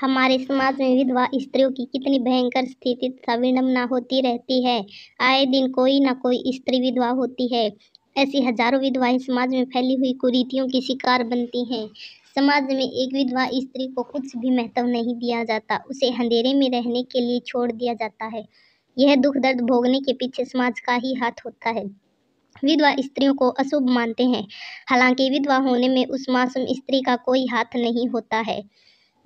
हमारे समाज में विधवा स्त्रियों की कितनी भयंकर स्थिति तथा विडम्बना होती रहती है आए दिन कोई ना कोई स्त्री विधवा होती है ऐसी हजारों विधवाएं समाज में फैली हुई कुरीतियों की शिकार बनती हैं समाज में एक विधवा स्त्री को कुछ भी महत्व नहीं दिया जाता उसे अंधेरे में रहने के लिए छोड़ दिया जाता है यह दुख दर्द भोगने के पीछे समाज का ही हाथ होता है विधवा स्त्रियों को अशुभ मानते हैं हालांकि विधवा होने में उस मासूम स्त्री का कोई हाथ नहीं होता है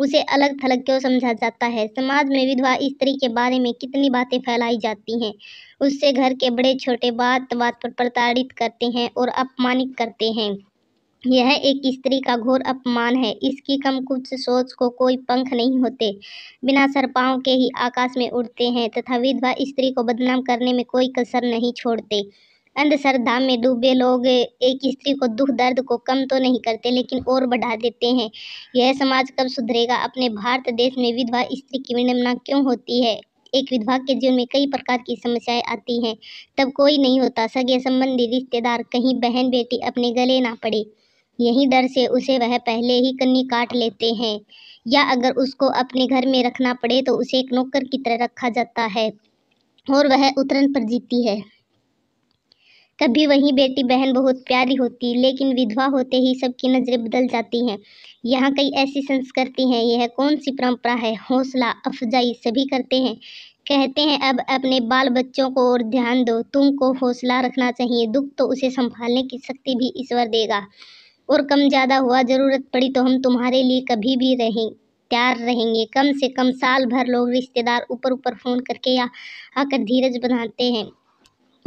उसे अलग थलग क्यों समझा जाता है समाज में विधवा स्त्री के बारे में कितनी बातें फैलाई जाती हैं उससे घर के बड़े छोटे बात बात पर प्रताड़ित करते हैं और अपमानित करते हैं यह एक स्त्री का घोर अपमान है इसकी कम कुछ सोच को कोई पंख नहीं होते बिना सर पाँव के ही आकाश में उड़ते हैं तथा विधवा स्त्री को बदनाम करने में कोई कसर नहीं छोड़ते अंध में डूबे लोग एक स्त्री को दुख दर्द को कम तो नहीं करते लेकिन और बढ़ा देते हैं यह समाज कब सुधरेगा अपने भारत देश में विधवा स्त्री की विडम्बना क्यों होती है एक विधवा के जीवन में कई प्रकार की समस्याएं आती हैं तब कोई नहीं होता सगे संबंधी रिश्तेदार कहीं बहन बेटी अपने गले ना पड़े यही डर से उसे वह पहले ही कन्नी काट लेते हैं या अगर उसको अपने घर में रखना पड़े तो उसे एक नौकर की तरह रखा जाता है और वह उतरन पर जीती है कभी वही बेटी बहन बहुत प्यारी होती लेकिन विधवा होते ही सबकी नज़रें बदल जाती हैं यहाँ कई ऐसी संस्कृति हैं यह है कौन सी परंपरा है हौसला अफजाई सभी करते हैं कहते हैं अब अपने बाल बच्चों को और ध्यान दो तुमको हौसला रखना चाहिए दुख तो उसे संभालने की शक्ति भी ईश्वर देगा और कम ज़्यादा हुआ ज़रूरत पड़ी तो हम तुम्हारे लिए कभी भी रहें तैयार रहेंगे कम से कम साल भर लोग रिश्तेदार ऊपर ऊपर फ़ोन करके या आकर धीरज बनाते हैं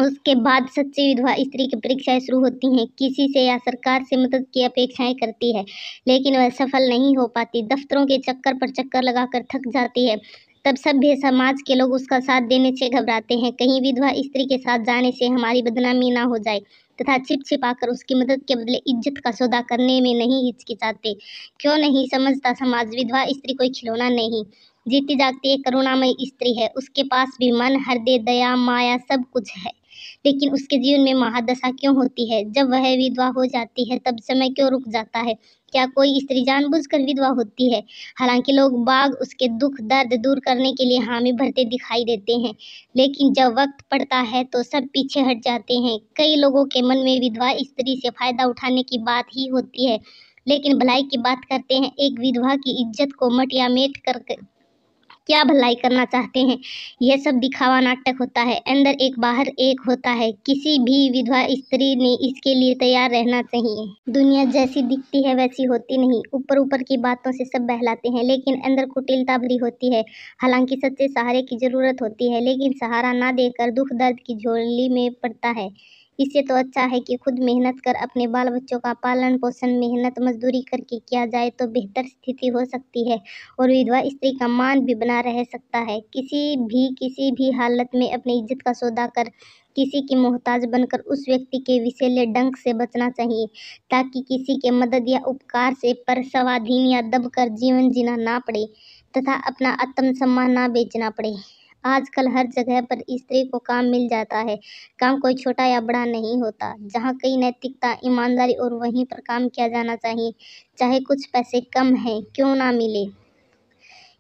उसके बाद सच्ची विधवा स्त्री की परीक्षाएं शुरू होती हैं किसी से या सरकार से मदद की अपेक्षाएं करती है लेकिन वह सफल नहीं हो पाती दफ्तरों के चक्कर पर चक्कर लगाकर थक जाती है तब सभ्य समाज के लोग उसका साथ देने से घबराते हैं कहीं विधवा स्त्री के साथ जाने से हमारी बदनामी ना हो जाए तथा छिप छिपाकर उसकी मदद के बदले इज्जत का सौदा करने में नहीं हिचकिचाते क्यों नहीं समझता समाज विधवा स्त्री कोई खिलौना नहीं जीती जागती एक करुणामय स्त्री है उसके पास भी मन हृदय दया माया सब कुछ है लेकिन उसके जीवन में महादशा क्यों होती है जब वह विधवा हो जाती है तब समय क्यों रुक जाता है क्या कोई स्त्री जानबूझकर विधवा होती है हालांकि लोग बाग उसके दुख दर्द दूर करने के लिए हामी भरते दिखाई देते हैं लेकिन जब वक्त पड़ता है तो सब पीछे हट जाते हैं कई लोगों के मन में विधवा स्त्री से फायदा उठाने की बात ही होती है लेकिन भलाई की बात करते हैं एक विधवा की इज्जत को मटियामेट कर क्या भलाई करना चाहते हैं यह सब दिखावा नाटक होता है अंदर एक बाहर एक होता है किसी भी विधवा स्त्री ने इसके लिए तैयार रहना चाहिए दुनिया जैसी दिखती है वैसी होती नहीं ऊपर ऊपर की बातों से सब बहलाते हैं लेकिन अंदर कुटिलता भरी होती है हालांकि सच्चे सहारे की ज़रूरत होती है लेकिन सहारा ना देकर दुख दर्द की झोली में पड़ता है इससे तो अच्छा है कि खुद मेहनत कर अपने बाल बच्चों का पालन पोषण मेहनत मजदूरी करके किया जाए तो बेहतर स्थिति हो सकती है और विधवा स्त्री का मान भी बना रह सकता है किसी भी किसी भी हालत में अपनी इज्जत का सौदा कर किसी की मोहताज बनकर उस व्यक्ति के विषैले डंक से बचना चाहिए ताकि किसी के मदद या उपकार से पर स्वाधीन या दबकर जीवन जीना ना पड़े तथा अपना आत्मसम्मान ना बेचना पड़े आजकल हर जगह पर स्त्री को काम मिल जाता है काम कोई छोटा या बड़ा नहीं होता जहाँ कई नैतिकता ईमानदारी और वहीं पर काम किया जाना चाहिए चाहे कुछ पैसे कम हैं क्यों ना मिले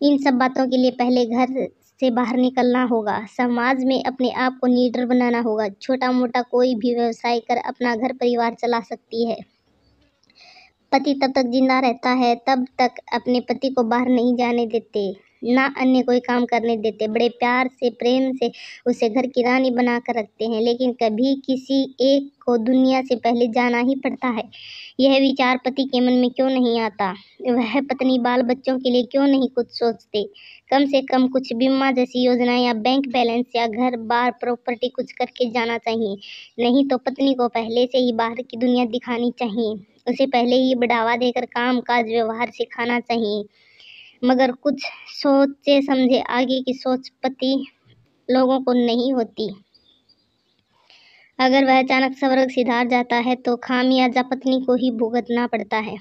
इन सब बातों के लिए पहले घर से बाहर निकलना होगा समाज में अपने आप को लीडर बनाना होगा छोटा मोटा कोई भी व्यवसाय कर अपना घर परिवार चला सकती है पति तब तक जिंदा रहता है तब तक अपने पति को बाहर नहीं जाने देते ना अन्य कोई काम करने देते बड़े प्यार से प्रेम से उसे घर की रानी बनाकर रखते हैं लेकिन कभी किसी एक को दुनिया से पहले जाना ही पड़ता है यह विचार पति के मन में क्यों नहीं आता वह पत्नी बाल बच्चों के लिए क्यों नहीं कुछ सोचते कम से कम कुछ बीमा जैसी योजना या बैंक बैलेंस या घर बार प्रॉपर्टी कुछ करके जाना चाहिए नहीं तो पत्नी को पहले से ही बाहर की दुनिया दिखानी चाहिए उसे पहले ही बढ़ावा देकर काम काज व्यवहार सिखाना चाहिए मगर कुछ सोचे समझे आगे की सोच पति लोगों को नहीं होती अगर वह अचानक स्वर्ग सिधार जाता है तो खामियाजा पत्नी को ही भुगतना पड़ता है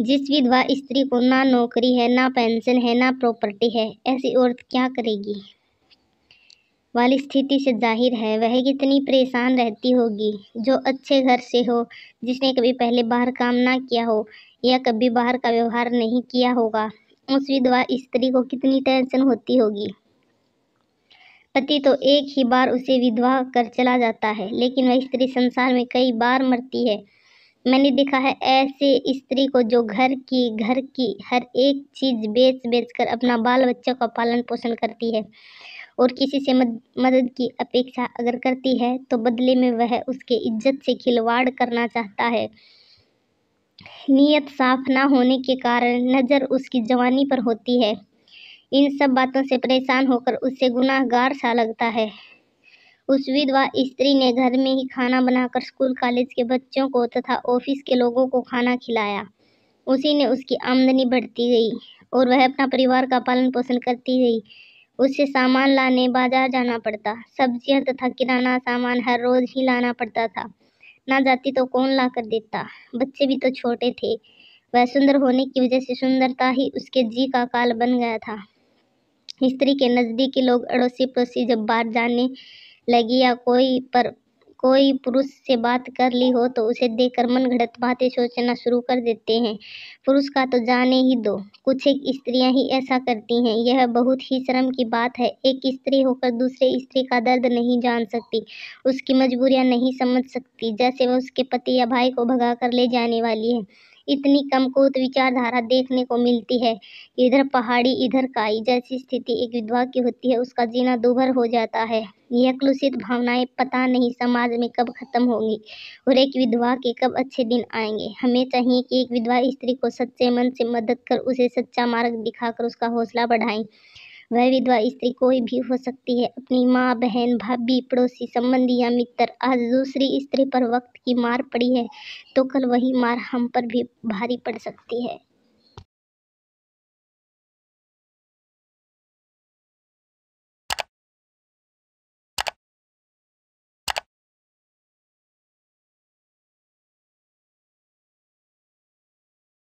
जिस विधवा स्त्री को ना नौकरी है ना पेंशन है ना प्रॉपर्टी है ऐसी औरत क्या करेगी वाली स्थिति से जाहिर है वह कितनी परेशान रहती होगी जो अच्छे घर से हो जिसने कभी पहले बाहर काम ना किया हो या कभी बाहर का व्यवहार नहीं किया होगा उस विधवा स्त्री को कितनी टेंशन होती होगी पति तो एक ही बार उसे विधवा कर चला जाता है लेकिन वह स्त्री संसार में कई बार मरती है मैंने देखा है ऐसे स्त्री को जो घर की घर की हर एक चीज़ बेच बेच कर अपना बाल बच्चों का पालन पोषण करती है और किसी से मद, मदद की अपेक्षा अगर करती है तो बदले में वह उसके इज्जत से खिलवाड़ करना चाहता है नीयत साफ ना होने के कारण नज़र उसकी जवानी पर होती है इन सब बातों से परेशान होकर उससे गुनाहगार सा लगता है उस विधवा स्त्री ने घर में ही खाना बनाकर स्कूल कॉलेज के बच्चों को तथा ऑफिस के लोगों को खाना खिलाया उसी ने उसकी आमदनी बढ़ती गई और वह अपना परिवार का पालन पोषण करती गई उससे सामान लाने बाजार जाना पड़ता सब्जियां तथा किराना सामान हर रोज़ ही लाना पड़ता था ना जाती तो कौन ला कर देता बच्चे भी तो छोटे थे वह सुंदर होने की वजह से सुंदरता ही उसके जी का काल बन गया था स्त्री के नज़दीकी लोग अड़ोसी पड़ोसी जब बाहर जाने लगी या कोई पर कोई पुरुष से बात कर ली हो तो उसे देखकर मन घड़त बातें सोचना शुरू कर देते हैं पुरुष का तो जाने ही दो कुछ एक स्त्रियां ही ऐसा करती हैं यह बहुत ही शर्म की बात है एक स्त्री होकर दूसरे स्त्री का दर्द नहीं जान सकती उसकी मजबूरियां नहीं समझ सकती जैसे वह उसके पति या भाई को भगा कर ले जाने वाली है इतनी कम कोत विचारधारा देखने को मिलती है इधर पहाड़ी इधर काई जैसी स्थिति एक विधवा की होती है उसका जीना दुभर हो जाता है यह कलुषित भावनाएं पता नहीं समाज में कब खत्म होंगी और एक विधवा के कब अच्छे दिन आएंगे हमें चाहिए कि एक विधवा स्त्री को सच्चे मन से मदद कर उसे सच्चा मार्ग दिखाकर उसका हौसला बढ़ाएं वह विधवा स्त्री कोई भी हो सकती है अपनी माँ बहन भाभी पड़ोसी संबंधी या मित्र आज दूसरी स्त्री पर वक्त की मार पड़ी है तो कल वही मार हम पर भी भारी पड़ सकती है